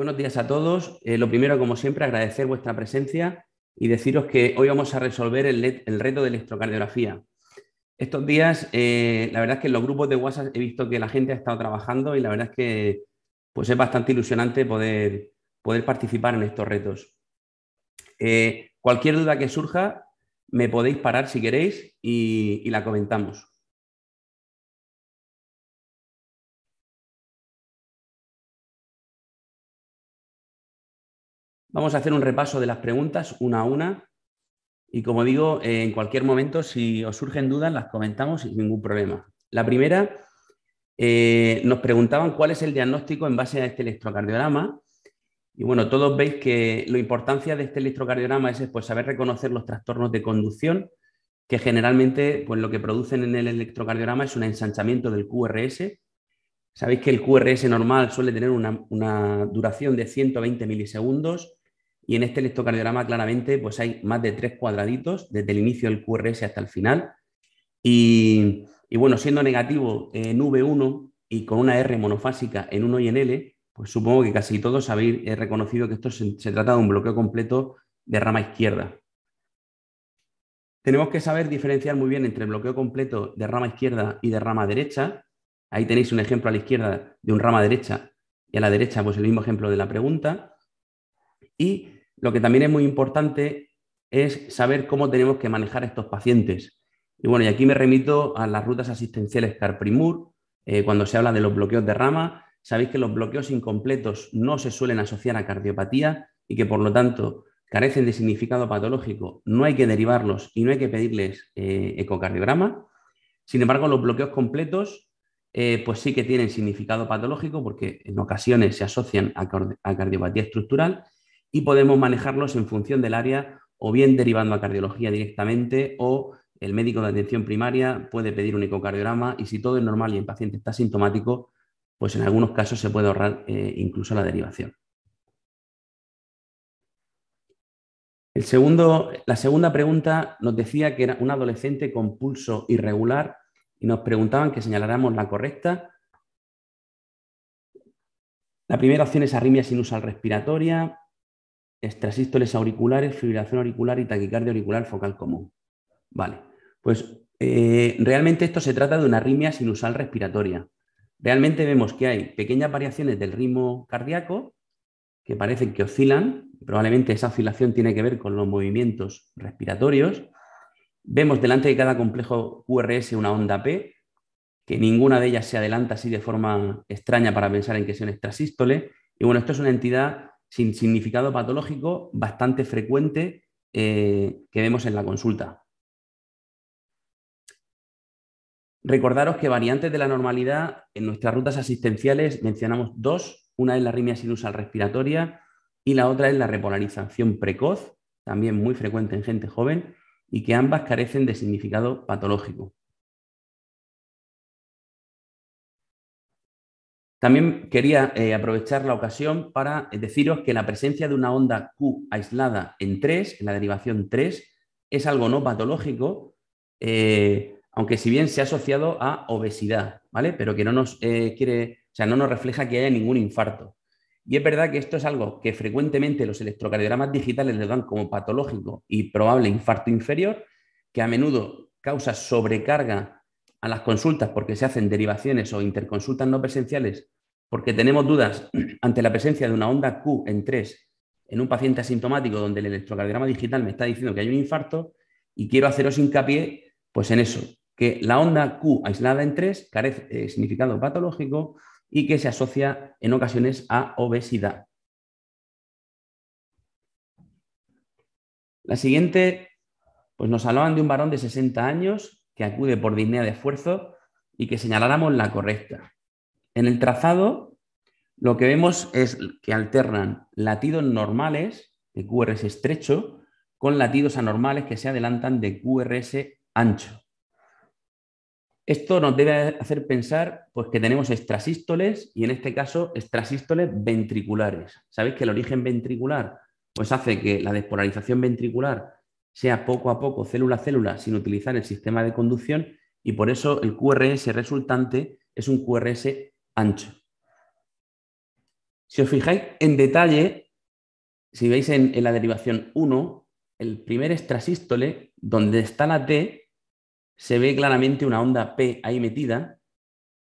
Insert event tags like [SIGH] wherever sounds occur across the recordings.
Buenos días a todos. Eh, lo primero, como siempre, agradecer vuestra presencia y deciros que hoy vamos a resolver el, reto de electrocardiografía. Estos días, eh, la verdad es que en los grupos de WhatsApp he visto que la gente ha estado trabajando y la verdad es que pues es bastante ilusionante poder, participar en estos retos. Eh, cualquier duda que surja, me podéis parar si queréis y la comentamos. Vamos a hacer un repaso de las preguntas una a una. Y como digo, eh, en cualquier momento, si os surgen dudas, las comentamos sin ningún problema. La primera, eh, nos preguntaban cuál es el diagnóstico en base a este electrocardiograma. Y bueno, todos veis que la importancia de este electrocardiograma es pues, saber reconocer los trastornos de conducción, que generalmente pues, lo que producen en el electrocardiograma es un ensanchamiento del QRS. Sabéis que el QRS normal suele tener una duración de 120 milisegundos y en este electrocardiograma claramente pues hay más de tres cuadraditos desde el inicio del QRS hasta el final. Y, bueno, siendo negativo en V1 y con una R monofásica en 1 y en L, pues supongo que casi todos habéis reconocido que esto se, trata de un bloqueo completo de rama izquierda. Tenemos que saber diferenciar muy bien entre bloqueo completo de rama izquierda y de rama derecha. Ahí tenéis un ejemplo a la izquierda de un rama derecha y a la derecha pues el mismo ejemplo de la pregunta. Y lo que también es muy importante es saber cómo tenemos que manejar estos pacientes. Y bueno, y aquí me remito a las rutas asistenciales CarPrimur, eh, cuando se habla de los bloqueos de rama, sabéis que los bloqueos incompletos no se suelen asociar a cardiopatía y que por lo tanto carecen de significado patológico, no hay que derivarlos y no hay que pedirles eh, ecocardiograma. Sin embargo, los bloqueos completos eh, pues sí que tienen significado patológico porque en ocasiones se asocian a cardiopatía estructural y podemos manejarlos en función del área o bien derivando a cardiología directamente o el médico de atención primaria puede pedir un ecocardiograma y si todo es normal y el paciente está sintomático, pues en algunos casos se puede ahorrar eh, incluso la derivación. segundo, la segunda pregunta nos decía que era un adolescente con pulso irregular y nos preguntaban que señaláramos la correcta. La primera opción es arritmia sinusal respiratoria, extrasístoles auriculares, fibrilación auricular y taquicardia auricular focal común. Vale, pues eh, realmente esto se trata de una arritmia sinusal respiratoria. Realmente vemos que hay pequeñas variaciones del ritmo cardíaco que parecen que oscilan, probablemente esa oscilación tiene que ver con los movimientos respiratorios. Vemos delante de cada complejo QRS una onda P, que ninguna de ellas se adelanta así de forma extraña para pensar en que sea un extrasístole. Y bueno, esto es una entidad sin significado patológico bastante frecuente eh, que vemos en la consulta. Recordaros que variantes de la normalidad en nuestras rutas asistenciales mencionamos dos. Una es la arritmia sinusal respiratoria y la otra es la repolarización precoz, también muy frecuente en gente joven, y que ambas carecen de significado patológico. También quería eh, aprovechar la ocasión para eh, deciros que la presencia de una onda Q aislada en 3, en la derivación 3, es algo no patológico, eh, aunque si bien se ha asociado a obesidad, ¿vale? Pero que no nos quiere, o sea, no nos refleja que haya ningún infarto. Y es verdad que esto es algo que frecuentemente los electrocardiogramas digitales le dan como patológico y probable infarto inferior, que a menudo causa sobrecarga a las consultas porque se hacen derivaciones o interconsultas no presenciales porque tenemos dudas [CLEARS THROAT] ante la presencia de una onda Q en 3 en un paciente asintomático donde el electrocardiograma digital me está diciendo que hay un infarto y quiero haceros hincapié pues en eso, que la onda Q aislada en 3 carece de significado patológico y que se asocia en ocasiones a obesidad. La siguiente, pues nos hablaban de un varón de 60 años que acude por disnea de esfuerzo y que señaláramos la correcta. En el trazado, lo que vemos es que alternan latidos normales, de QRS estrecho, con latidos anormales que se adelantan de QRS ancho. Esto nos debe hacer pensar pues, que tenemos extrasístoles y en este caso extrasístoles ventriculares. Sabéis que el origen ventricular pues, hace que la despolarización ventricular sea poco a poco, célula a célula, sin utilizar el sistema de conducción y por eso el QRS resultante es un QRS ancho. Si os fijáis en detalle, si veis en, la derivación 1, el primer estrasístole donde está la T, se ve claramente una onda P ahí metida,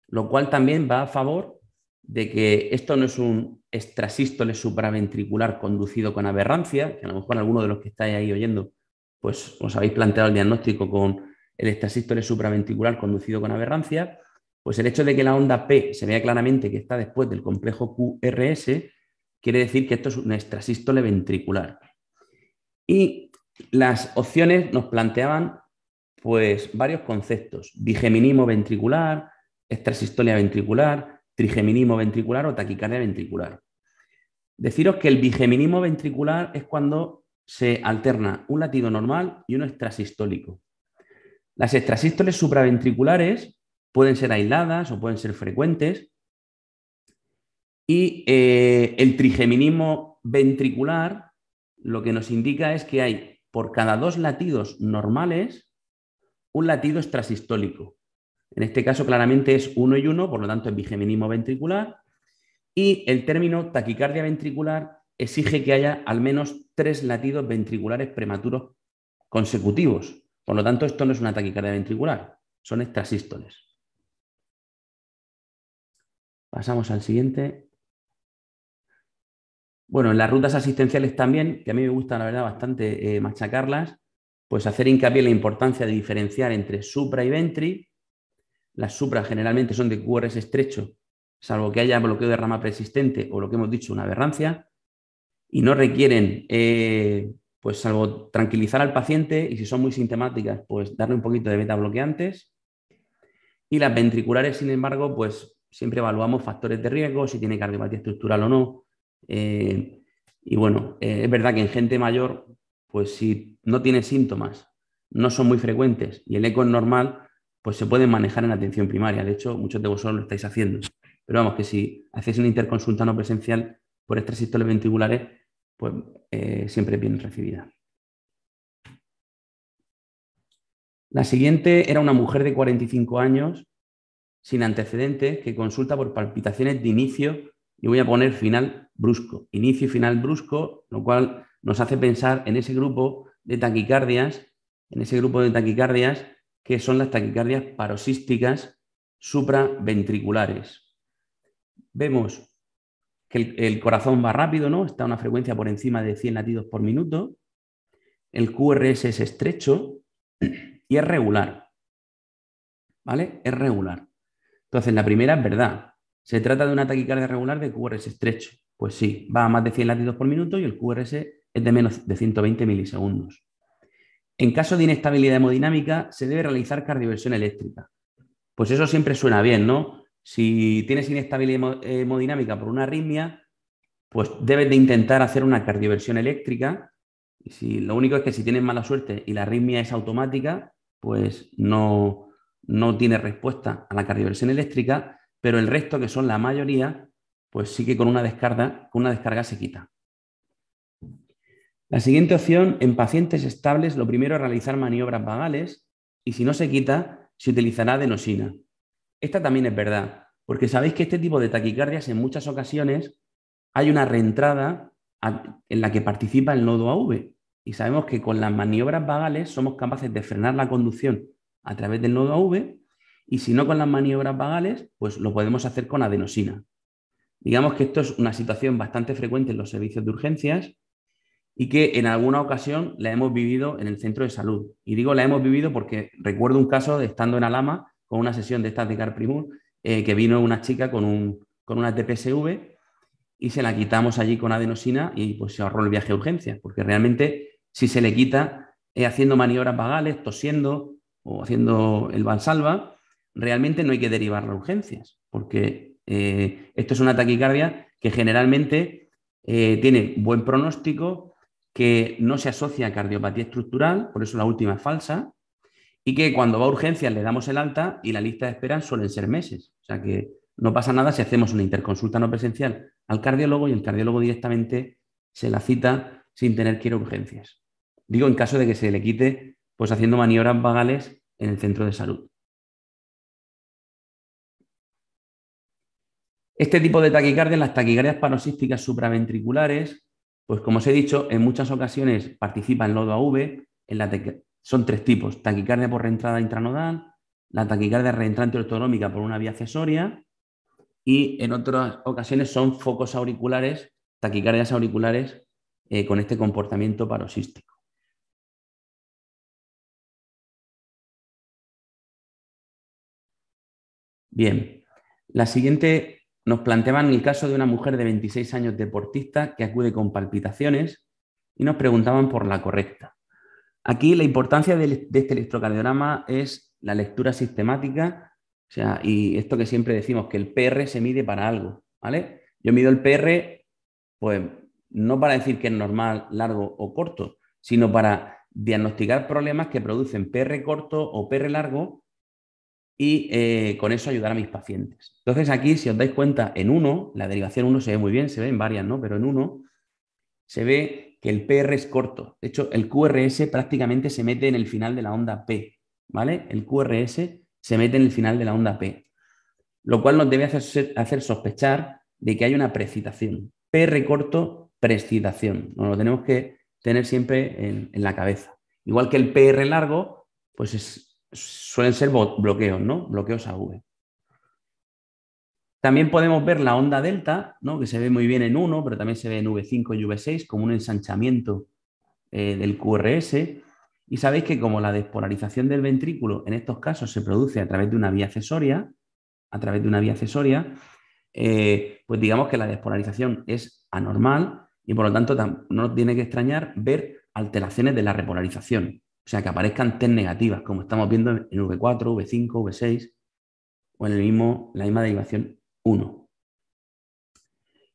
lo cual también va a favor de que esto no es un extrasístole supraventricular conducido con aberrancia, que a lo mejor alguno de los que estáis ahí oyendo, pues os habéis planteado el diagnóstico con el estrasístole supraventricular conducido con aberrancia, pues el hecho de que la onda P se vea claramente que está después del complejo QRS quiere decir que esto es una extrasístole ventricular. Y las opciones nos planteaban pues, varios conceptos: bigeminismo ventricular, extrasistolia ventricular, trigeminismo ventricular o taquicardia ventricular. Deciros que el bigeminismo ventricular es cuando se alterna un latido normal y uno extrasistólico. Las extrasístoles supraventriculares pueden ser aisladas o pueden ser frecuentes. Y eh, el trigeminismo ventricular lo que nos indica es que hay por cada dos latidos normales un latido extrasistólico. En este caso claramente es uno y uno, por lo tanto es bigeminismo ventricular. Y el término taquicardia ventricular exige que haya al menos tres latidos ventriculares prematuros consecutivos. Por lo tanto, esto no es una taquicardia ventricular, son extrasístoles. Pasamos al siguiente. Bueno, en las rutas asistenciales también, que a mí me gusta, la verdad, bastante eh, machacarlas, pues hacer hincapié en la importancia de diferenciar entre supra y ventri. Las supra generalmente son de QRS estrecho, salvo que haya bloqueo de rama persistente o lo que hemos dicho, una aberrancia, y no requieren, eh, pues salvo tranquilizar al paciente y si son muy sintomáticas, pues darle un poquito de beta bloqueantes. Y las ventriculares, sin embargo, pues siempre evaluamos factores de riesgo, si tiene cardiopatía estructural o no. Eh, y bueno, eh, es verdad que en gente mayor, pues si no tiene síntomas, no son muy frecuentes y el eco es normal, pues se pueden manejar en atención primaria. De hecho, muchos de vosotros lo estáis haciendo. Pero vamos, que si hacéis una interconsulta no presencial por estrés ventriculares, pues eh, siempre es bien recibida. La siguiente era una mujer de 45 años sin antecedentes que consulta por palpitaciones de inicio y voy a poner final brusco, inicio y final brusco, lo cual nos hace pensar en ese grupo de taquicardias, en ese grupo de taquicardias que son las taquicardias paroxísticas supraventriculares. Vemos que el, corazón va rápido, ¿no? Está a una frecuencia por encima de 100 latidos por minuto. El QRS es estrecho y es regular. ¿Vale? Es regular. Entonces, la primera es verdad. ¿Se trata de una taquicardia regular de QRS estrecho? Pues sí, va a más de 100 latidos por minuto y el QRS es de menos de 120 milisegundos. En caso de inestabilidad hemodinámica, se debe realizar cardioversión eléctrica. Pues eso siempre suena bien, ¿no? Si tienes inestabilidad eh, hemodinámica por una arritmia, pues debes de intentar hacer una cardioversión eléctrica. Y lo único es que si tienes mala suerte y la arritmia es automática, pues no, no tiene respuesta a la cardioversión eléctrica, pero el resto, que son la mayoría, pues sí que con una descarga, con una descarga se quita. La siguiente opción, en pacientes estables, lo primero es realizar maniobras vagales y si no se quita, se utilizará adenosina. Esta también es verdad, porque sabéis que este tipo de taquicardias en muchas ocasiones hay una reentrada en la que participa el nodo AV y sabemos que con las maniobras vagales somos capaces de frenar la conducción a través del nodo AV y si no con las maniobras vagales, pues lo podemos hacer con adenosina. Digamos que esto es una situación bastante frecuente en los servicios de urgencias y que en alguna ocasión la hemos vivido en el centro de salud. Y digo la hemos vivido porque recuerdo un caso de estando en Alama con una sesión de estas de Carprimur, eh, que vino una chica con, un, con una TPSV y se la quitamos allí con adenosina y pues se ahorró el viaje a urgencias, porque realmente si se le quita eh, haciendo maniobras vagales, tosiendo, o haciendo el Valsalva, realmente no hay que derivar a urgencias, porque eh, esto es una taquicardia que generalmente eh, tiene buen pronóstico, que no se asocia a cardiopatía estructural, por eso la última es falsa, y que cuando va a urgencias le damos el alta y la lista de espera suelen ser meses. O sea que no pasa nada si hacemos una interconsulta no presencial al cardiólogo y el cardiólogo directamente se la cita sin tener que ir a urgencias. Digo en caso de que se le quite pues haciendo maniobras vagales en el centro de salud. Este tipo de taquicardia, las taquicardias paroxísticas supraventriculares, pues como os he dicho, en muchas ocasiones participan lodo AV, en son tres tipos, taquicardia por reentrada intranodal, la taquicardia reentrante autonómica por una vía accesoria y en otras ocasiones son focos auriculares, taquicardias auriculares eh, con este comportamiento paroxístico. Bien, la siguiente nos planteaban el caso de una mujer de 26 años deportista que acude con palpitaciones y nos preguntaban por la correcta. Aquí la importancia de, este electrocardiograma es la lectura sistemática, o sea, y esto que siempre decimos, que el PR se mide para algo, ¿vale? Yo mido el PR, pues no para decir que es normal, largo o corto, sino para diagnosticar problemas que producen PR corto o PR largo y eh, con eso ayudar a mis pacientes. Entonces aquí, si os dais cuenta, en uno, la derivación 1 se ve muy bien, se ve en varias, ¿no? Pero en uno se ve que el PR es corto. De hecho, el QRS prácticamente se mete en el final de la onda P, ¿vale? El QRS se mete en el final de la onda P, lo cual nos debe hacer, sospechar de que hay una precitación. PR corto, precitación. Nos lo tenemos que tener siempre en, en la cabeza. Igual que el PR largo, pues es, suelen ser bloqueos, ¿no? Bloqueos a V. También podemos ver la onda delta, ¿no? que se ve muy bien en 1, pero también se ve en V5 y V6 como un ensanchamiento eh, del QRS. Y sabéis que como la despolarización del ventrículo en estos casos se produce a través de una vía accesoria, a través de una vía accesoria, eh, pues digamos que la despolarización es anormal y por lo tanto no nos tiene que extrañar ver alteraciones de la repolarización. O sea, que aparezcan test negativas, como estamos viendo en V4, V5, V6 o en el mismo, la misma derivación 1.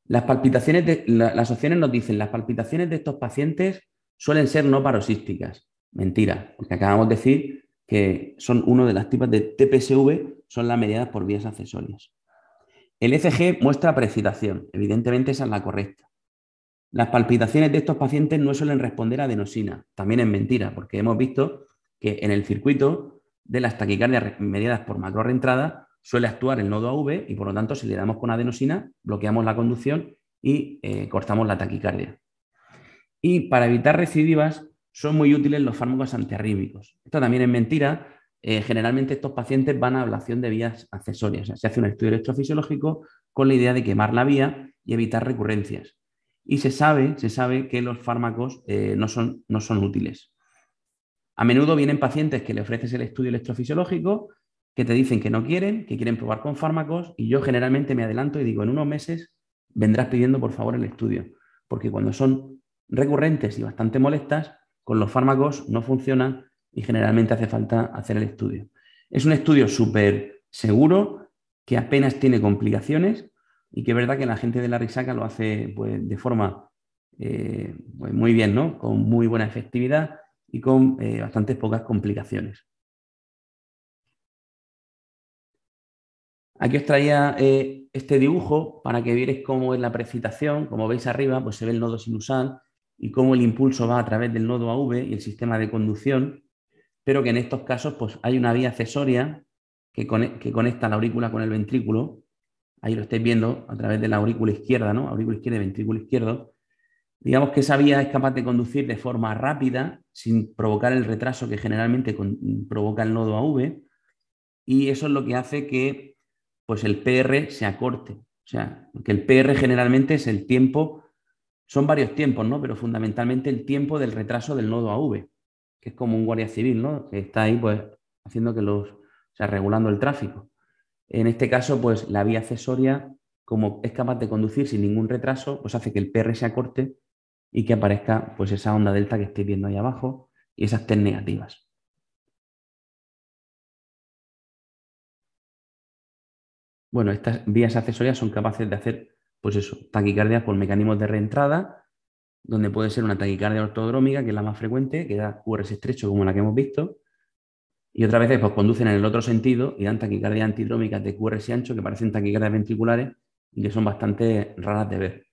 Las, palpitaciones las opciones nos dicen, las palpitaciones de estos pacientes suelen ser no paroxísticas. Mentira, porque acabamos de decir que son uno de las tipos de TPSV, son las mediadas por vías accesorias. El ECG muestra precitación, evidentemente esa es la correcta. Las palpitaciones de estos pacientes no suelen responder a adenosina. También es mentira, porque hemos visto que en el circuito de las taquicardias mediadas por reentrada suele actuar el nodo AV y por lo tanto si le damos con adenosina bloqueamos la conducción y eh, cortamos la taquicardia. Y para evitar recidivas son muy útiles los fármacos antiarrítmicos. Esto también es mentira. Eh, generalmente estos pacientes van a ablación de vías accesorias. se hace un estudio electrofisiológico con la idea de quemar la vía y evitar recurrencias y se sabe, se sabe que los fármacos eh, no, son, no son útiles. A menudo vienen pacientes que le ofreces el estudio electrofisiológico, que te dicen que no quieren, que quieren probar con fármacos, y yo generalmente me adelanto y digo, en unos meses vendrás pidiendo por favor el estudio, porque cuando son recurrentes y bastante molestas, con los fármacos no funcionan y generalmente hace falta hacer el estudio. Es un estudio súper seguro, que apenas tiene complicaciones y que es verdad que la gente de la risaca lo hace pues, de forma eh, pues, muy bien, ¿no? Con muy buena efectividad y con eh, bastantes pocas complicaciones. Aquí os traía eh, este dibujo para que vierais cómo es la precipitación. Como veis arriba, pues se ve el nodo sinusal y cómo el impulso va a través del nodo AV y el sistema de conducción, pero que en estos casos pues, hay una vía accesoria que, conecta la aurícula con el ventrículo ahí lo estáis viendo a través de la aurícula izquierda, ¿no? Aurícula izquierda y ventrículo izquierdo. Digamos que esa vía es capaz de conducir de forma rápida, sin provocar el retraso que generalmente provoca el nodo AV, y eso es lo que hace que pues el PR se acorte. O sea, que el PR generalmente es el tiempo, son varios tiempos, ¿no? Pero fundamentalmente el tiempo del retraso del nodo AV, que es como un guardia civil, ¿no? Que está ahí pues haciendo que los, o sea, regulando el tráfico. En este caso, pues la vía accesoria, como es capaz de conducir sin ningún retraso, pues hace que el PR se acorte y que aparezca pues esa onda delta que estáis viendo ahí abajo y esas T negativas. Bueno, estas vías accesorias son capaces de hacer, pues eso, taquicardias por mecanismos de reentrada, donde puede ser una taquicardia ortodrómica, que es la más frecuente, que da QRS estrecho como la que hemos visto, y otras veces pues, conducen en el otro sentido y dan taquicardias antidrómicas de QRS ancho que parecen taquicardias ventriculares y que son bastante raras de ver.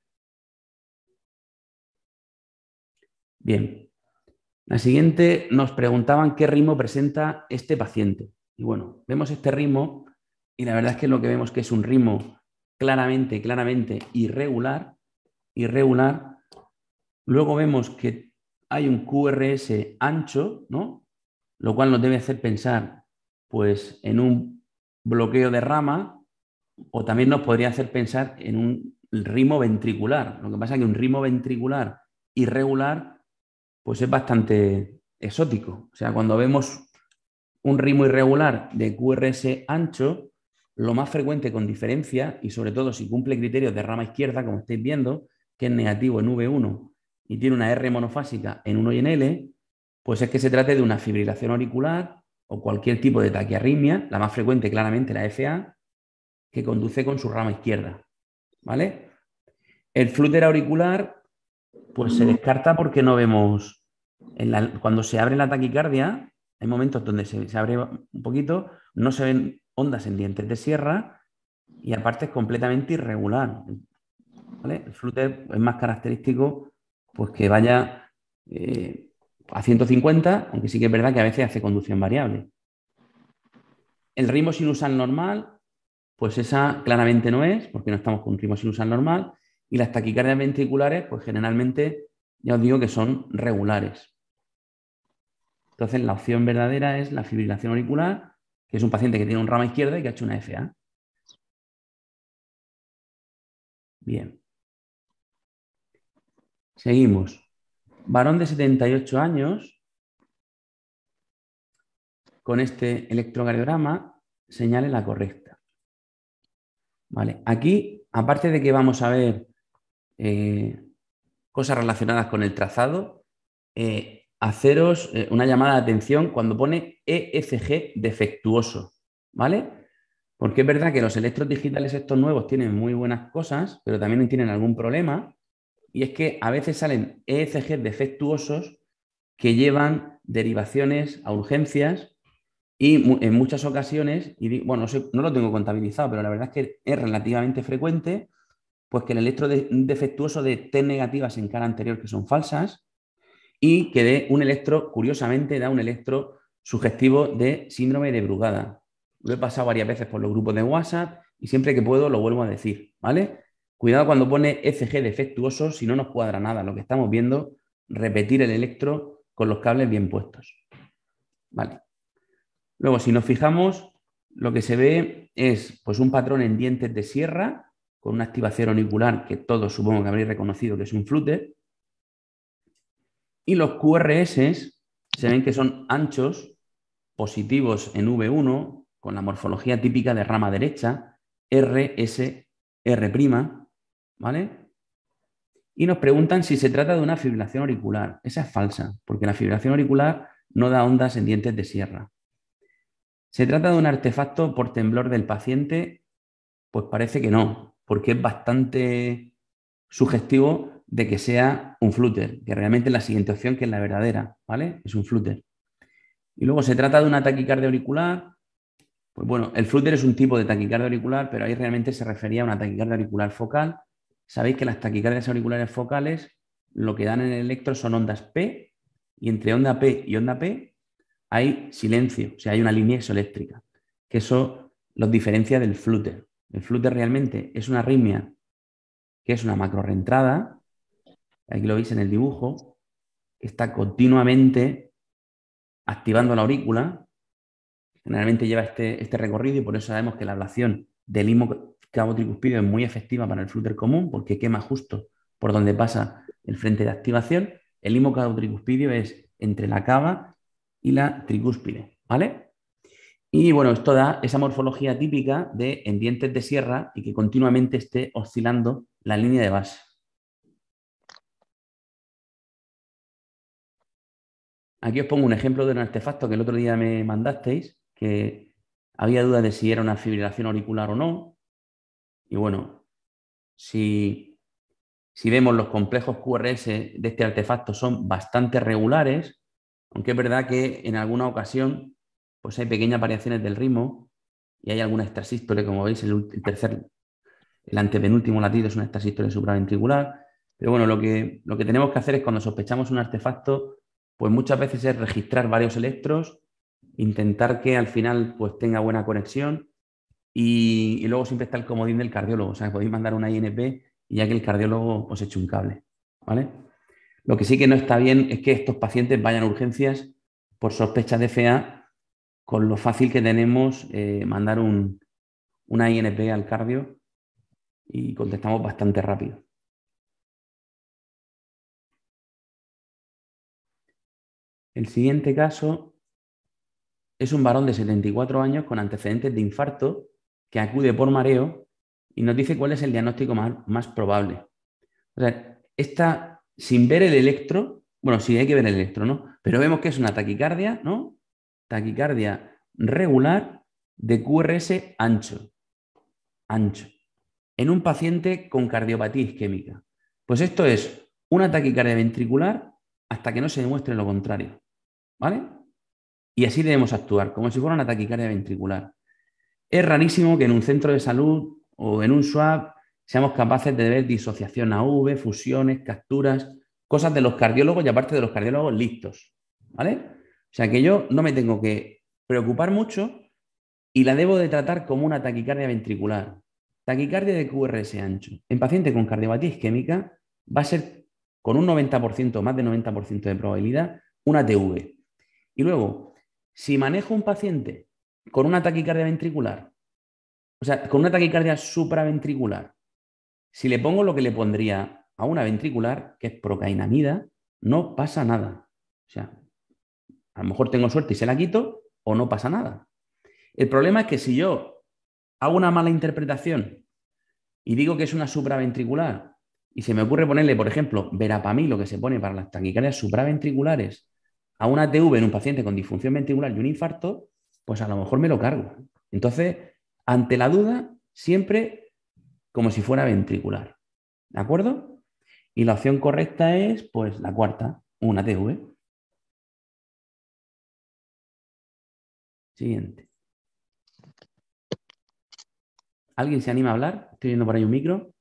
Bien. La siguiente nos preguntaban qué ritmo presenta este paciente. Y bueno, vemos este ritmo y la verdad es que lo que vemos que es un ritmo claramente, claramente irregular, irregular. Luego vemos que hay un QRS ancho, ¿no? lo cual nos debe hacer pensar pues, en un bloqueo de rama o también nos podría hacer pensar en un ritmo ventricular. Lo que pasa es que un ritmo ventricular irregular pues es bastante exótico. O sea, cuando vemos un ritmo irregular de QRS ancho, lo más frecuente con diferencia, y sobre todo si cumple criterios de rama izquierda, como estáis viendo, que es negativo en V1 y tiene una R monofásica en 1 y en L, pues es que se trate de una fibrilación auricular o cualquier tipo de taquiarritmia, la más frecuente claramente la FA, que conduce con su rama izquierda. ¿Vale? El flúter auricular, pues se descarta porque no vemos. cuando se abre la taquicardia, hay momentos donde se, abre un poquito, no se ven ondas en dientes de sierra y aparte es completamente irregular. ¿Vale? El flúter es más característico pues que vaya eh, a 150, aunque sí que es verdad que a veces hace conducción variable. El ritmo sinusal normal, pues esa claramente no es, porque no estamos con un ritmo sinusal normal. Y las taquicardias ventriculares, pues generalmente, ya os digo que son regulares. Entonces, la opción verdadera es la fibrilación auricular, que es un paciente que tiene un rama izquierda y que ha hecho una FA. Bien. Seguimos varón de 78 años, con este electrocardiograma, señale la correcta. Vale, aquí, aparte de que vamos a ver eh, cosas relacionadas con el trazado, eh, haceros eh, una llamada de atención cuando pone EFG defectuoso, ¿vale? Porque es verdad que los electros digitales estos nuevos tienen muy buenas cosas, pero también tienen algún problema y es que a veces salen ECG defectuosos que llevan derivaciones a urgencias y en muchas ocasiones, y bueno, no lo tengo contabilizado, pero la verdad es que es relativamente frecuente, pues que el electro defectuoso de T negativas en cara anterior que son falsas y que de un electro, curiosamente, da un electro sugestivo de síndrome de Brugada. Lo he pasado varias veces por los grupos de WhatsApp y siempre que puedo lo vuelvo a decir, ¿vale? Cuidado cuando pone FG defectuoso, si no nos cuadra nada lo que estamos viendo, repetir el electro con los cables bien puestos. Luego, si nos fijamos, lo que se ve es pues, un patrón en dientes de sierra con una activación auricular que todos supongo que habréis reconocido que es un flute. Y los QRS se ven que son anchos, positivos en V1, con la morfología típica de rama derecha, R, R', ¿vale? Y nos preguntan si se trata de una fibrilación auricular. Esa es falsa, porque la fibrilación auricular no da ondas en dientes de sierra. ¿Se trata de un artefacto por temblor del paciente? Pues parece que no, porque es bastante sugestivo de que sea un flúter, que realmente es la siguiente opción que es la verdadera, ¿vale? Es un flúter. Y luego se trata de una taquicardia auricular. Pues bueno, el flúter es un tipo de taquicardia auricular, pero ahí realmente se refería a una taquicardia auricular focal Sabéis que las taquicardias auriculares focales lo que dan en el electro son ondas P y entre onda P y onda P hay silencio, o sea, hay una línea isoeléctrica, que eso los diferencia del flúter. El flúter realmente es una arritmia que es una macro reentrada, aquí lo veis en el dibujo, que está continuamente activando la aurícula, generalmente lleva este, este recorrido y por eso sabemos que la ablación del, himo, Cabo tricuspidio es muy efectiva para el flúter común porque quema justo por donde pasa el frente de activación. El limo cabo tricuspidio es entre la cava y la tricúspide, ¿vale? Y bueno, esto da esa morfología típica de en dientes de sierra y que continuamente esté oscilando la línea de base. Aquí os pongo un ejemplo de un artefacto que el otro día me mandasteis, que había dudas de si era una fibrilación auricular o no, y bueno, si, si vemos los complejos QRS de este artefacto son bastante regulares, aunque es verdad que en alguna ocasión pues hay pequeñas variaciones del ritmo y hay alguna extrasístole, como veis, el, tercer, el antepenúltimo latido es una extrasístole supraventricular. Pero bueno, lo que, lo que tenemos que hacer es cuando sospechamos un artefacto, pues muchas veces es registrar varios electros, intentar que al final pues tenga buena conexión y, luego siempre está el comodín del cardiólogo, o sea, podéis mandar una INP y ya que el cardiólogo os pues, eche un cable, ¿vale? Lo que sí que no está bien es que estos pacientes vayan a urgencias por sospecha de FA, con lo fácil que tenemos eh, mandar un, una INP al cardio y contestamos bastante rápido. El siguiente caso es un varón de 74 años con antecedentes de infarto que acude por mareo y nos dice cuál es el diagnóstico más, probable. O sea, esta, sin ver el electro, bueno, sí hay que ver el electro, ¿no? Pero vemos que es una taquicardia, ¿no? Taquicardia regular de QRS ancho. Ancho. En un paciente con cardiopatía isquémica. Pues esto es una taquicardia ventricular hasta que no se demuestre lo contrario. ¿Vale? Y así debemos actuar, como si fuera una taquicardia ventricular. Es rarísimo que en un centro de salud o en un SWAB seamos capaces de ver disociación AV, fusiones, capturas, cosas de los cardiólogos y aparte de los cardiólogos listos. ¿Vale? O sea que yo no me tengo que preocupar mucho y la debo de tratar como una taquicardia ventricular. Taquicardia de QRS ancho. En paciente con cardiopatía isquémica va a ser con un 90% más de 90% de probabilidad una TV. Y luego, si manejo un paciente con una taquicardia ventricular, o sea, con una taquicardia supraventricular, si le pongo lo que le pondría a una ventricular, que es procainamida, no pasa nada. O sea, a lo mejor tengo suerte y se la quito o no pasa nada. El problema es que si yo hago una mala interpretación y digo que es una supraventricular y se me ocurre ponerle, por ejemplo, verapamil, que se pone para las taquicardias supraventriculares, a una TV en un paciente con disfunción ventricular y un infarto, pues a lo mejor me lo cargo. Entonces, ante la duda, siempre como si fuera ventricular. ¿De acuerdo? Y la opción correcta es, pues, la cuarta, una TV. Siguiente. ¿Alguien se anima a hablar? Estoy viendo por ahí un micro.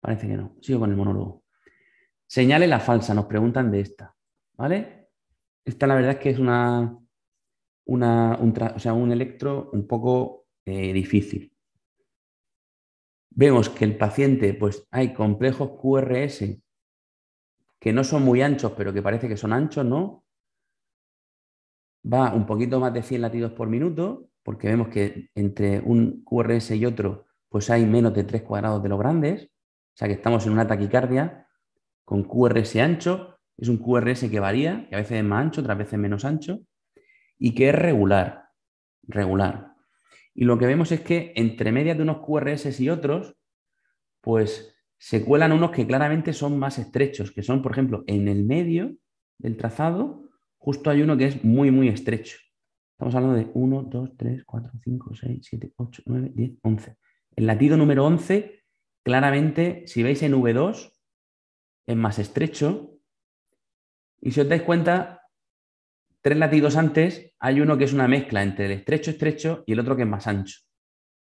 Parece que no. Sigo con el monólogo. Señale la falsa, nos preguntan de esta. ¿vale? Esta la verdad es que es un, sea, un electro un poco eh, difícil. Vemos que el paciente, pues hay complejos QRS que no son muy anchos, pero que parece que son anchos, ¿no? Va un poquito más de 100 latidos por minuto, porque vemos que entre un QRS y otro, pues hay menos de 3 cuadrados de los grandes, o sea que estamos en una taquicardia con QRS ancho, es un QRS que varía, que a veces es más ancho, otras veces menos ancho, y que es regular, regular. Y lo que vemos es que entre medias de unos QRS y otros, pues se cuelan unos que claramente son más estrechos, que son, por ejemplo, en el medio del trazado, justo hay uno que es muy, muy estrecho. Estamos hablando de 1, 2, 3, 4, 5, 6, 7, 8, 9, 10, 11. El latido número 11, claramente, si veis en V2, es más estrecho y si os dais cuenta, tres latidos antes hay uno que es una mezcla entre el estrecho estrecho y el otro que es más ancho.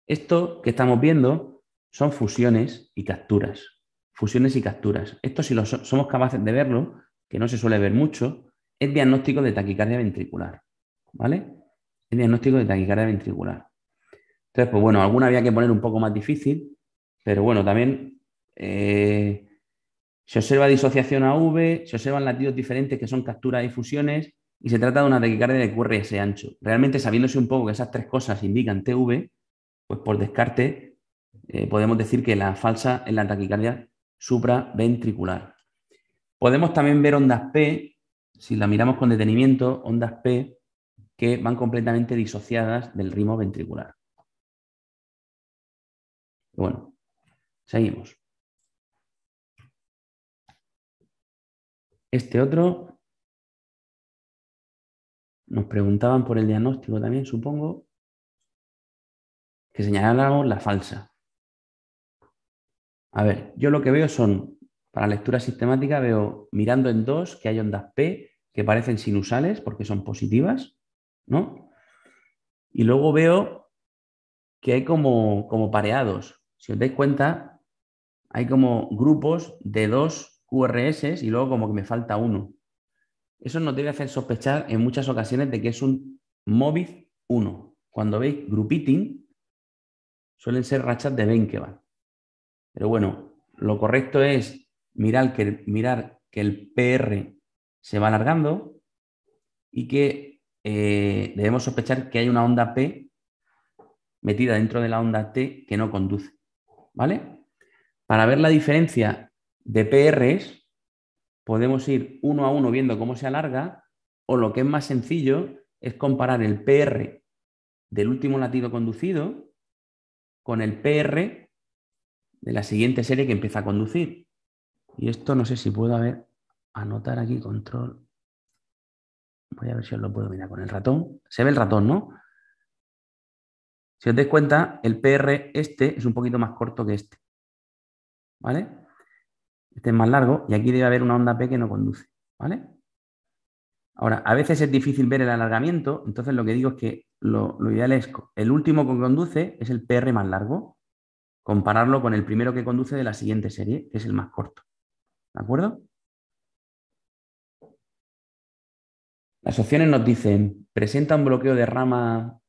Esto que estamos viendo son fusiones y capturas. Fusiones y capturas. Esto si somos capaces de verlo, que no se suele ver mucho, es diagnóstico de taquicardia ventricular. ¿Vale? Es diagnóstico de taquicardia ventricular. Entonces, pues bueno, alguna había que poner un poco más difícil, pero bueno, también eh, se observa disociación a V, se observan latidos diferentes que son capturas y fusiones y se trata de una taquicardia de QRS ancho. Realmente, sabiéndose un poco que esas tres cosas indican TV, pues por descarte eh, podemos decir que la falsa es la taquicardia supraventricular. Podemos también ver ondas P, si la miramos con detenimiento, ondas P que van completamente disociadas del ritmo ventricular. Bueno, seguimos. Este otro nos preguntaban por el diagnóstico también, supongo, que señalábamos la falsa. A ver, yo lo que veo son, para lectura sistemática, veo mirando en dos que hay ondas P que parecen sinusales porque son positivas, ¿no? Y luego veo que hay como, como pareados. Si os dais cuenta, hay como grupos de dos y luego como que me falta uno. Eso nos debe hacer sospechar en muchas ocasiones de que es un móvil 1. Cuando veis grupiting, suelen ser rachas de 20 Pero bueno, lo correcto es mirar que, mirar que el PR se va alargando y que eh, debemos sospechar que hay una onda P metida dentro de la onda T que no conduce. ¿Vale? Para ver la diferencia de PRs, podemos ir uno a uno viendo cómo se alarga, o lo que es más sencillo es comparar el PR del último latido conducido con el PR de la siguiente serie que empieza a conducir. Y esto no sé si puedo haber, anotar aquí control. Voy a ver si os lo puedo mirar con el ratón. Se ve el ratón, ¿no? Si os dais cuenta, el PR este es un poquito más corto que este. ¿Vale? Este es más largo y aquí debe haber una onda P que no conduce, ¿vale? Ahora, a veces es difícil ver el alargamiento, entonces lo que digo es que lo, lo ideal es el último que conduce es el PR más largo, compararlo con el primero que conduce de la siguiente serie, que es el más corto. ¿De acuerdo? Las opciones nos dicen, ¿presenta un bloqueo de rama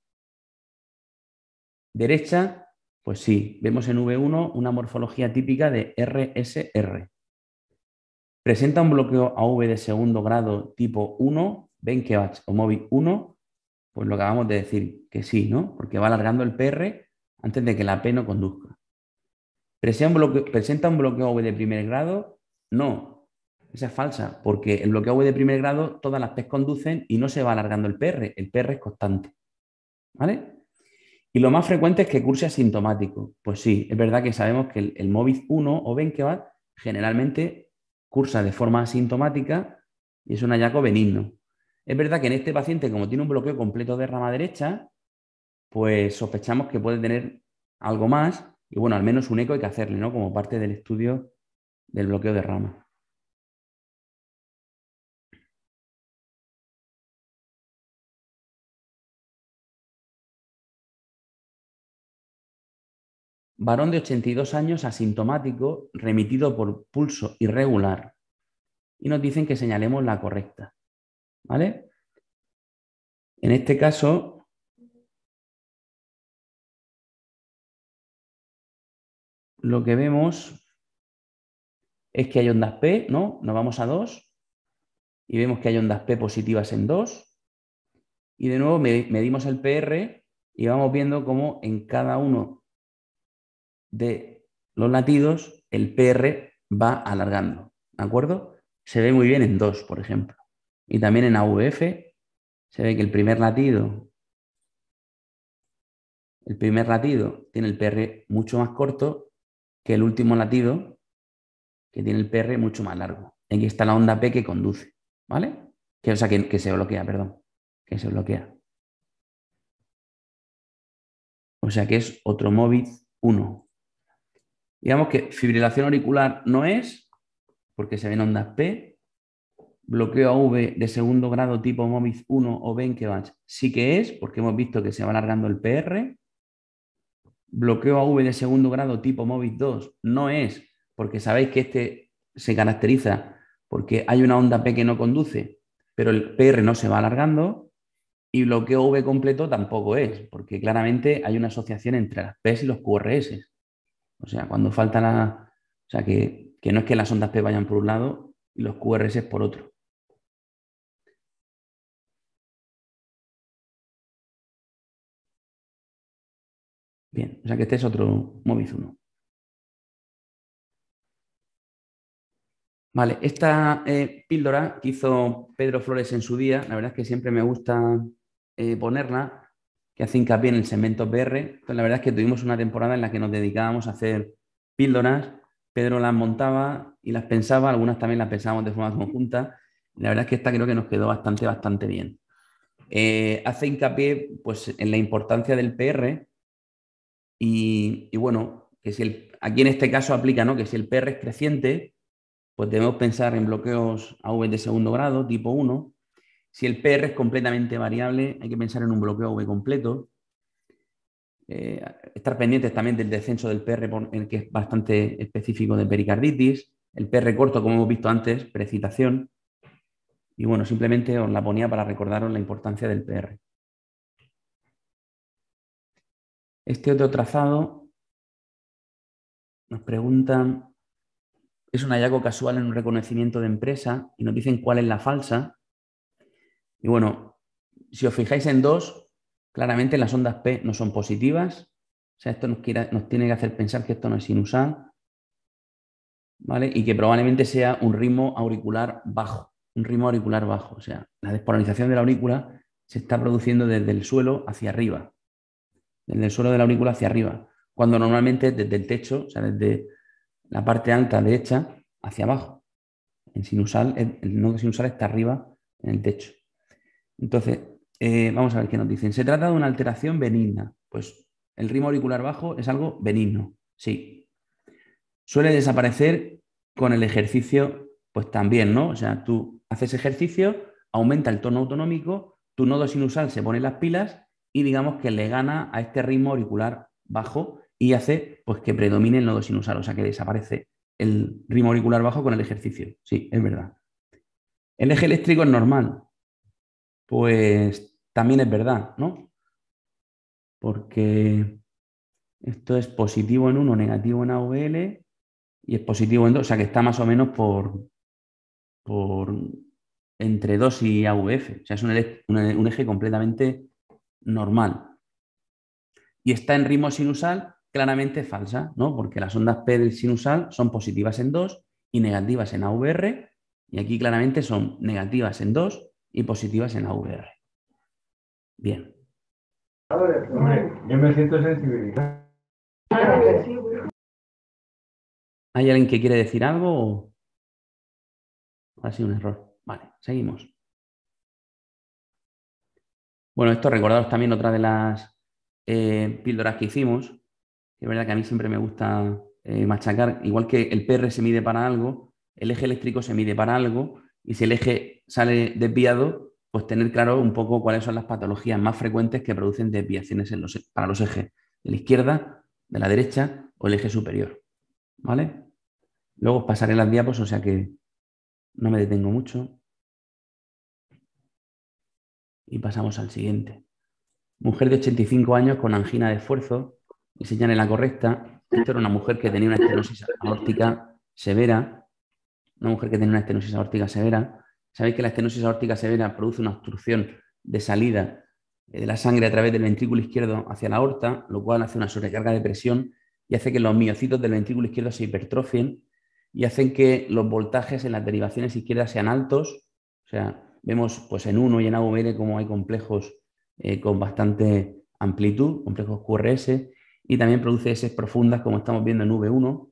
derecha? Pues sí, vemos en V1 una morfología típica de RSR presenta un bloqueo AV de segundo grado tipo 1, Benkebach o Móvil 1, pues lo acabamos de decir que sí, ¿no? Porque va alargando el PR antes de que la P no conduzca. ¿Presenta un bloqueo, presenta bloqueo AV de primer grado? No, esa es falsa, porque el bloqueo AV de primer grado todas las P conducen y no se va alargando el PR, el PR es constante. ¿Vale? Y lo más frecuente es que curse asintomático. Pues sí, es verdad que sabemos que el, el 1 o Benkebach generalmente cursa de forma asintomática y es un hallazgo benigno. Es verdad que en este paciente, como tiene un bloqueo completo de rama derecha, pues sospechamos que puede tener algo más y bueno, al menos un eco hay que hacerle, ¿no? Como parte del estudio del bloqueo de rama. varón de 82 años asintomático, remitido por pulso irregular. Y nos dicen que señalemos la correcta. ¿Vale? En este caso, lo que vemos es que hay ondas P, ¿no? Nos vamos a 2 y vemos que hay ondas P positivas en 2. Y de nuevo medimos el PR y vamos viendo cómo en cada uno de los latidos, el PR va alargando, ¿de acuerdo? Se ve muy bien en 2, por ejemplo. Y también en AVF se ve que el primer latido, el primer latido tiene el PR mucho más corto que el último latido, que tiene el PR mucho más largo. Aquí está la onda P que conduce, ¿vale? Que, o sea, que, que se bloquea, perdón, que se bloquea. O sea que es otro móvil 1, Digamos que fibrilación auricular no es, porque se ven ondas P. Bloqueo AV de segundo grado tipo MOVIS 1 o Wenckebach sí que es, porque hemos visto que se va alargando el PR. Bloqueo AV de segundo grado tipo MOVIS 2 no es, porque sabéis que este se caracteriza porque hay una onda P que no conduce, pero el PR no se va alargando. Y bloqueo V completo tampoco es, porque claramente hay una asociación entre las P y los QRS. O sea, cuando falta la... O sea, que, no es que las ondas P vayan por un lado y los QRS por otro. Bien, o sea que este es otro móvil 1. Vale, esta eh, píldora que hizo Pedro Flores en su día, la verdad es que siempre me gusta eh, ponerla que hace hincapié en el segmento PR. Entonces, la verdad es que tuvimos una temporada en la que nos dedicábamos a hacer píldoras. Pedro las montaba y las pensaba, algunas también las pensábamos de forma conjunta. La verdad es que esta creo que nos quedó bastante, bastante bien. Eh, hace hincapié pues, en la importancia del PR y, bueno, que si el, aquí en este caso aplica ¿no? que si el PR es creciente, pues debemos pensar en bloqueos AV de segundo grado, tipo 1, si el PR es completamente variable, hay que pensar en un bloqueo V completo. Eh, estar pendientes también del descenso del PR, el que es bastante específico de pericarditis. El PR corto, como hemos visto antes, precitación. Y bueno, simplemente os la ponía para recordaros la importancia del PR. Este otro trazado nos preguntan, es un hallazgo casual en un reconocimiento de empresa y nos dicen cuál es la falsa y bueno, si os fijáis en dos, claramente las ondas P no son positivas. O sea, esto nos, tiene que hacer pensar que esto no es sinusal. ¿Vale? Y que probablemente sea un ritmo auricular bajo, un ritmo auricular bajo. O sea, la despolarización de la aurícula se está produciendo desde el suelo hacia arriba, desde el suelo de la aurícula hacia arriba, cuando normalmente desde el techo, o sea, desde la parte alta derecha hacia abajo. En sinusal, el, el nodo sinusal está arriba en el techo. Entonces, eh, vamos a ver qué nos dicen. Se trata de una alteración benigna. Pues el ritmo auricular bajo es algo benigno, sí. Suele desaparecer con el ejercicio, pues también, ¿no? O sea, tú haces ejercicio, aumenta el tono autonómico, tu nodo sinusal se pone las pilas y digamos que le gana a este ritmo auricular bajo y hace pues que predomine el nodo sinusal, o sea que desaparece el ritmo auricular bajo con el ejercicio. Sí, es verdad. El eje eléctrico es normal, pues también es verdad, ¿no? Porque esto es positivo en uno, negativo en AVL y es positivo en dos, o sea que está más o menos por, entre 2 y AVF, o sea, es un, eje completamente normal. Y está en ritmo sinusal claramente falsa, ¿no? Porque las ondas P del sinusal son positivas en 2 y negativas en AVR, y aquí claramente son negativas en 2 y positivas en la VR. Bien. yo me siento sensibilizado. ¿Hay alguien que quiere decir algo? Ha sido un error. Vale, seguimos. Bueno, esto recordaros también otra de las eh, píldoras que hicimos. Es verdad que a mí siempre me gusta eh, machacar. Igual que el PR se mide para algo, el eje eléctrico se mide para algo y si el eje sale desviado, pues tener claro un poco cuáles son las patologías más frecuentes que producen desviaciones e-, para los ejes de la izquierda, de la derecha o el eje superior. ¿Vale? Luego pasaré las diapos, o sea que no me detengo mucho. Y pasamos al siguiente. Mujer de 85 años con angina de esfuerzo, y señale la correcta. Esta era una mujer que tenía una estenosis aórtica severa una mujer que tiene una estenosis aórtica severa, sabéis que la estenosis aórtica severa produce una obstrucción de salida eh, de la sangre a través del ventrículo izquierdo hacia la aorta, lo cual hace una sobrecarga de presión y hace que los miocitos del ventrículo izquierdo se hipertrofien y hacen que los voltajes en las derivaciones izquierdas sean altos. O sea, vemos pues en 1 y en AVR cómo hay complejos eh, con bastante amplitud, complejos QRS, y también produce S profundas como estamos viendo en V1,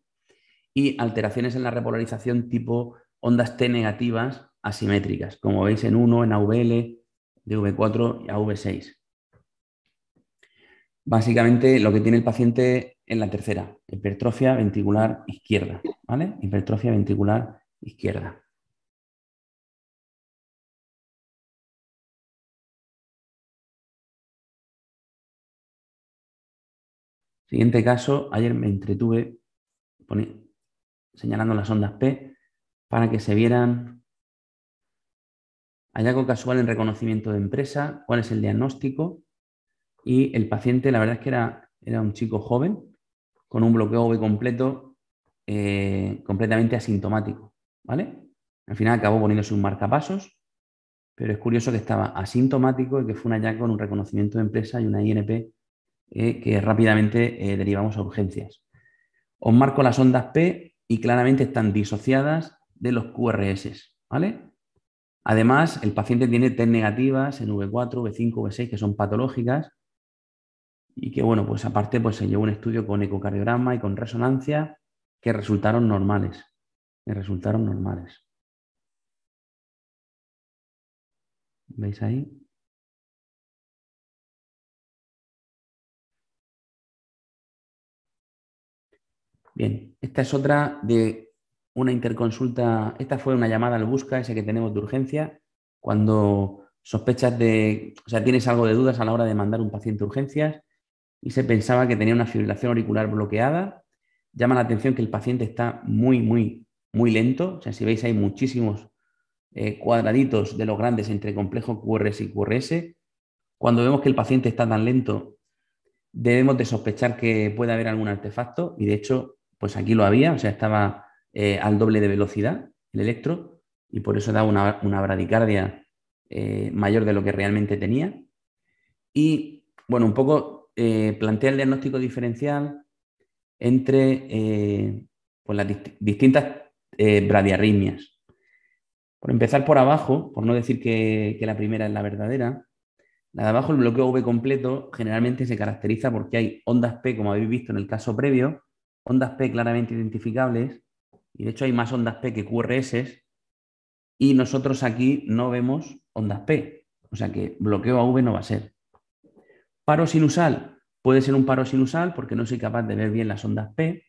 y alteraciones en la repolarización tipo ondas T negativas asimétricas, como veis en 1, en AVL, v 4 y AV6. Básicamente lo que tiene el paciente en la tercera, hipertrofia ventricular izquierda, ¿vale? Hipertrofia ventricular izquierda. Siguiente caso, ayer me entretuve señalando las ondas P para que se vieran. Hay algo casual en reconocimiento de empresa, cuál es el diagnóstico. Y el paciente, la verdad es que era, era un chico joven con un bloqueo V completo, eh, completamente asintomático. ¿Vale? Al final acabó poniéndose un marcapasos, pero es curioso que estaba asintomático y que fue un hallazgo con un reconocimiento de empresa y una INP eh, que rápidamente eh, derivamos a urgencias. Os marco las ondas P y claramente están disociadas de los QRS, Además, el paciente tiene T negativas en V4, V5, V6, que son patológicas, y que, bueno, pues aparte pues, se llevó un estudio con ecocardiograma y con resonancia que resultaron normales, que resultaron normales. ¿Veis ahí? Bien, esta es otra de una interconsulta. Esta fue una llamada al busca, ese que tenemos de urgencia, cuando sospechas de, o sea, tienes algo de dudas a la hora de mandar un paciente a urgencias y se pensaba que tenía una fibrilación auricular bloqueada. Llama la atención que el paciente está muy, muy, muy lento. O sea, si veis, hay muchísimos eh, cuadraditos de los grandes entre complejo QRS y QRS. Cuando vemos que el paciente está tan lento, debemos de sospechar que puede haber algún artefacto y de hecho pues aquí lo había, o sea, estaba eh, al doble de velocidad el electro y por eso da una, bradicardia eh, mayor de lo que realmente tenía. Y bueno, un poco eh, plantea el diagnóstico diferencial entre pues las distintas bradiarritmias. Por empezar por abajo, por no decir que, que la primera es la verdadera, la de abajo, el bloqueo V completo, generalmente se caracteriza porque hay ondas P, como habéis visto en el caso previo, ondas P claramente identificables, y de hecho hay más ondas P que QRS, y nosotros aquí no vemos ondas P, o sea que bloqueo a V no va a ser. Paro sinusal, puede ser un paro sinusal porque no soy capaz de ver bien las ondas P,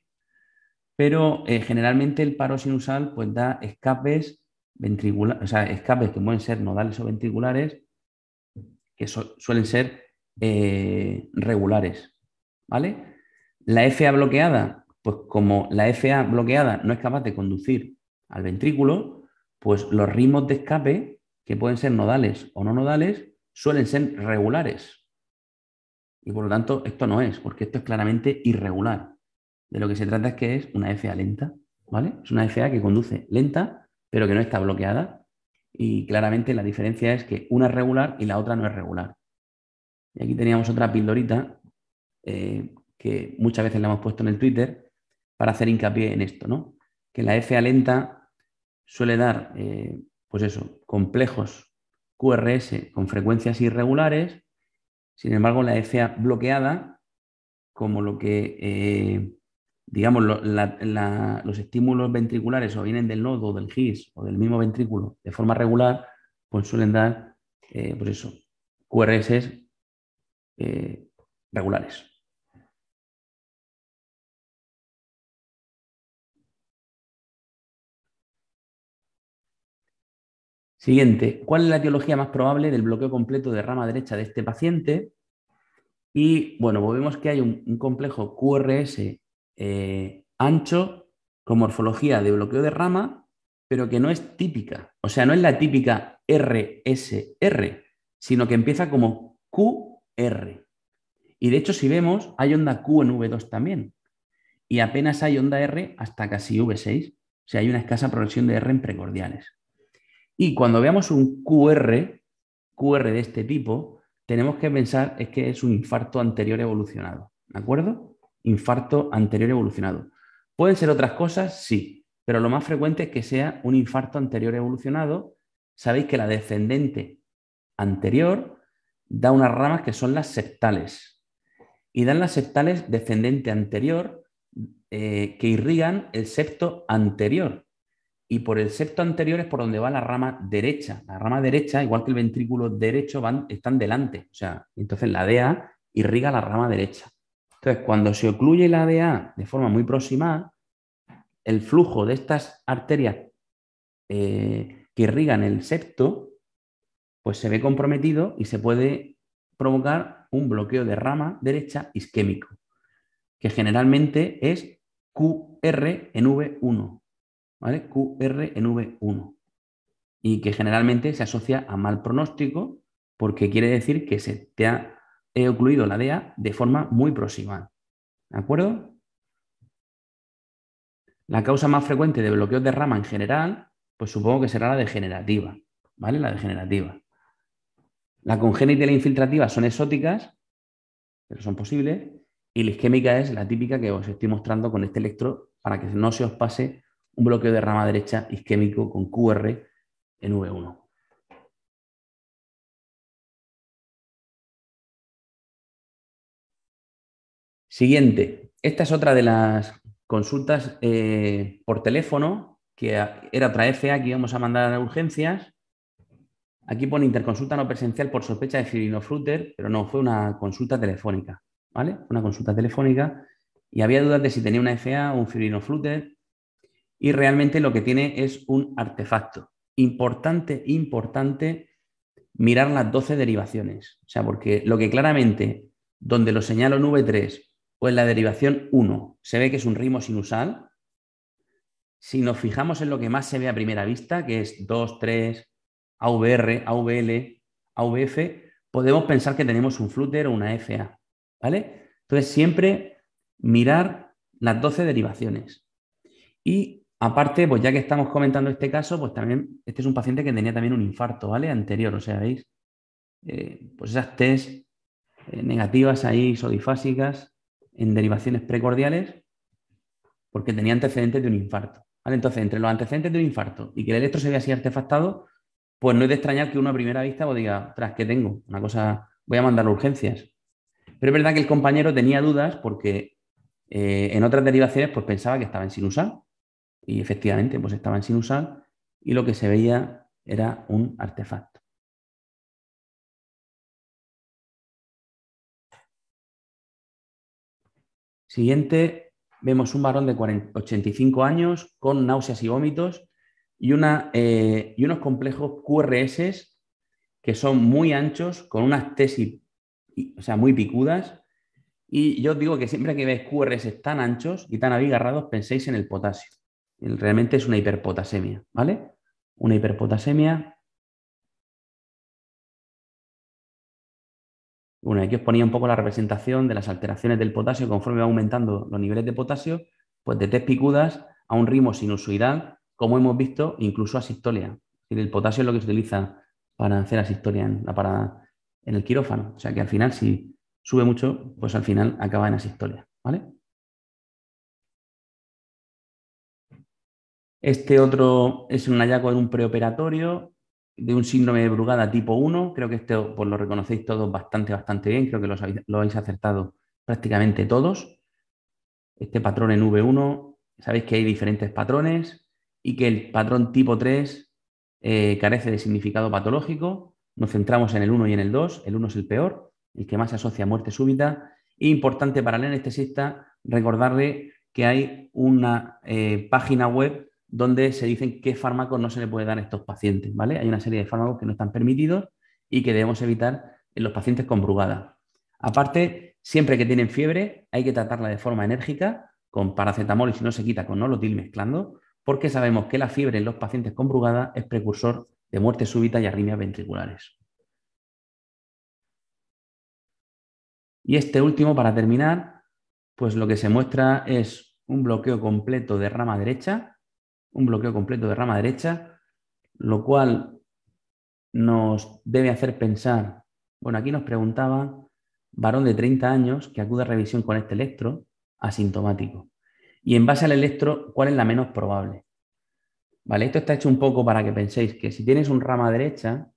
pero eh, generalmente el paro sinusal pues, da escapes ventriculares, o sea, escapes que pueden ser nodales o ventriculares, que suelen ser eh, regulares, ¿vale? La FA bloqueada, pues como la FA bloqueada no es capaz de conducir al ventrículo, pues los ritmos de escape, que pueden ser nodales o no nodales, suelen ser regulares. Y por lo tanto, esto no es, porque esto es claramente irregular. De lo que se trata es que es una FA lenta, ¿vale? Es una FA que conduce lenta, pero que no está bloqueada. Y claramente la diferencia es que una es regular y la otra no es regular. Y aquí teníamos otra pildorita eh, que muchas veces la hemos puesto en el Twitter, para hacer hincapié en esto, ¿no? Que la FA lenta suele dar, eh, pues eso, complejos QRS con frecuencias irregulares, sin embargo, la FA bloqueada, como lo que, eh, digamos, los estímulos ventriculares o vienen del nodo, del GIS o del mismo ventrículo de forma regular, pues suelen dar, eh, pues eso, QRS regulares. Siguiente, ¿cuál es la etiología más probable del bloqueo completo de rama derecha de este paciente? Y bueno, pues vemos que hay un, complejo QRS eh, ancho con morfología de bloqueo de rama, pero que no es típica. O sea, no es la típica RSR, sino que empieza como QR. Y de hecho, si vemos, hay onda Q en V2 también. Y apenas hay onda R hasta casi V6. O sea, hay una escasa progresión de R en precordiales. Y cuando veamos un QR, QR de este tipo, tenemos que pensar es que es un infarto anterior evolucionado, ¿de acuerdo? Infarto anterior evolucionado. ¿Pueden ser otras cosas? Sí, pero lo más frecuente es que sea un infarto anterior evolucionado. Sabéis que la descendente anterior da unas ramas que son las septales. Y dan las septales descendente anterior eh, que irrigan el septo anterior, y por el septo anterior es por donde va la rama derecha. La rama derecha, igual que el ventrículo derecho, van, están delante. O sea, entonces la DA irriga la rama derecha. Entonces, cuando se ocluye la DA de forma muy próxima, el flujo de estas arterias eh, que irrigan el septo, pues se ve comprometido y se puede provocar un bloqueo de rama derecha isquémico, que generalmente es QR en V1, ¿vale? 1 Y que generalmente se asocia a mal pronóstico porque quiere decir que se te ha ocluido la DEA de forma muy próxima ¿De acuerdo? La causa más frecuente de bloqueos de rama en general, pues supongo que será la degenerativa, ¿vale? La degenerativa. La congénita y la infiltrativa son exóticas, pero son posibles, y la isquémica es la típica que os estoy mostrando con este electro para que no se os pase un bloqueo de rama derecha isquémico con QR en V1. Siguiente, esta es otra de las consultas eh, por teléfono, que era otra FA que íbamos a mandar a urgencias. Aquí pone interconsulta no presencial por sospecha de fibrinofruter, pero no, fue una consulta telefónica, ¿vale? Una consulta telefónica y había dudas de si tenía una FA o un fibrinofruter y realmente lo que tiene es un artefacto. Importante, importante mirar las 12 derivaciones. O sea, porque lo que claramente, donde lo señalo en V3 o en la derivación 1, se ve que es un ritmo sinusal. Si nos fijamos en lo que más se ve a primera vista, que es 2, 3, AVR, AVL, AVF, podemos pensar que tenemos un flutter o una FA. ¿Vale? Entonces, siempre mirar las 12 derivaciones. Y Aparte, pues ya que estamos comentando este caso, pues también, este es un paciente que tenía también un infarto, ¿vale? Anterior, o sea, veis, eh, pues esas test eh, negativas ahí, sodifásicas, en derivaciones precordiales, porque tenía antecedentes de un infarto. ¿vale? Entonces, entre los antecedentes de un infarto y que el electro se vea así artefactado, pues no es de extrañar que uno a primera vista pues diga, tras, ¿qué tengo? Una cosa, voy a mandar urgencias. Pero es verdad que el compañero tenía dudas porque eh, en otras derivaciones pues pensaba que estaba en usar. Y efectivamente, pues estaban sin usar y lo que se veía era un artefacto. Siguiente, vemos un varón de 85 años con náuseas y vómitos y, eh, y unos complejos QRS que son muy anchos, con unas tesis, o sea, muy picudas. Y yo os digo que siempre que veis QRS tan anchos y tan abigarrados, penséis en el potasio. Realmente es una hiperpotasemia, ¿vale? Una hiperpotasemia. Bueno, aquí os ponía un poco la representación de las alteraciones del potasio conforme va aumentando los niveles de potasio, pues de test picudas a un ritmo sinusoidal, como hemos visto, incluso asistolia. El potasio es lo que se utiliza para hacer asistolia en la parada en el quirófano. O sea que al final, si sube mucho, pues al final acaba en asistolia. ¿Vale? Este otro es un hallazgo de un preoperatorio de un síndrome de Brugada tipo 1. Creo que este pues, lo reconocéis todos bastante, bastante bien. Creo que lo habéis acertado prácticamente todos. Este patrón en V1, sabéis que hay diferentes patrones y que el patrón tipo 3 eh, carece de significado patológico. Nos centramos en el 1 y en el 2. El 1 es el peor, el que más se asocia a muerte súbita. E, importante para el anestesista recordarle que hay una eh, página web donde se dicen qué fármacos no se le puede dar a estos pacientes, ¿vale? Hay una serie de fármacos que no están permitidos y que debemos evitar en los pacientes con brugada. Aparte, siempre que tienen fiebre hay que tratarla de forma enérgica con paracetamol y si no se quita con nolotil mezclando, porque sabemos que la fiebre en los pacientes con brugada es precursor de muerte súbita y arritmias ventriculares. Y este último, para terminar, pues lo que se muestra es un bloqueo completo de rama derecha un bloqueo completo de rama derecha, lo cual nos debe hacer pensar, bueno, aquí nos preguntaba varón de 30 años que acude a revisión con este electro, asintomático. Y en base al electro, ¿cuál es la menos probable? Vale, esto está hecho un poco para que penséis que si tienes un rama derecha,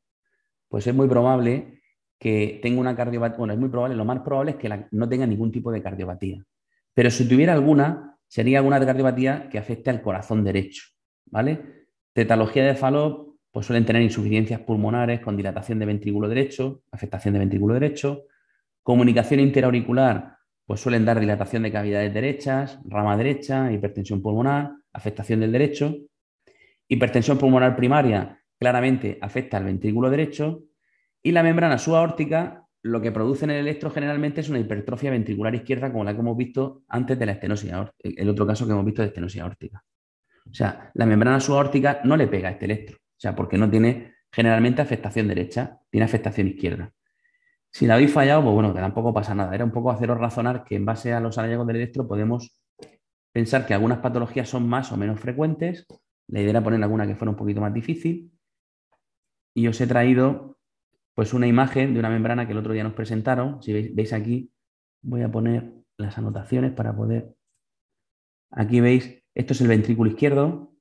pues es muy probable que tenga una cardiopatía, bueno, es muy probable, lo más probable es que no tenga ningún tipo de cardiopatía. Pero si tuviera alguna, sería una cardiopatía que afecte al corazón derecho, ¿vale? Tetalogía de Fallot, pues suelen tener insuficiencias pulmonares con dilatación de ventrículo derecho, afectación de ventrículo derecho. Comunicación interauricular, pues suelen dar dilatación de cavidades derechas, rama derecha, hipertensión pulmonar, afectación del derecho. Hipertensión pulmonar primaria, claramente afecta al ventrículo derecho. Y la membrana subaórtica lo que produce en el electro generalmente es una hipertrofia ventricular izquierda como la que hemos visto antes de la estenosis aórtica, el otro caso que hemos visto de estenosis aórtica. O sea, la membrana subaórtica no le pega a este electro, o sea, porque no tiene generalmente afectación derecha, tiene afectación izquierda. Si la habéis fallado, pues bueno, que tampoco pasa nada. Era un poco haceros razonar que en base a los hallazgos del electro podemos pensar que algunas patologías son más o menos frecuentes. La idea era poner alguna que fuera un poquito más difícil. Y os he traído pues una imagen de una membrana que el otro día nos presentaron. Si veis, aquí, voy a poner las anotaciones para poder... Aquí veis, esto es el ventrículo izquierdo,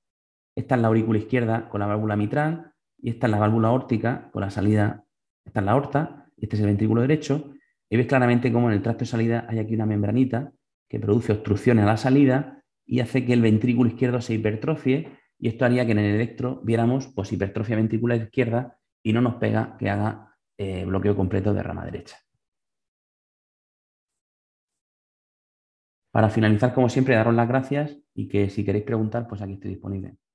esta es la aurícula izquierda con la válvula mitral, y esta es la válvula órtica con la salida, esta es la aorta, y este es el ventrículo derecho, y veis claramente cómo en el tracto de salida hay aquí una membranita que produce obstrucciones a la salida y hace que el ventrículo izquierdo se hipertrofie, y esto haría que en el electro viéramos pues, hipertrofia ventricular izquierda y no nos pega que haga eh, bloqueo completo de rama derecha. Para finalizar, como siempre, daros las gracias y que si queréis preguntar, pues aquí estoy disponible.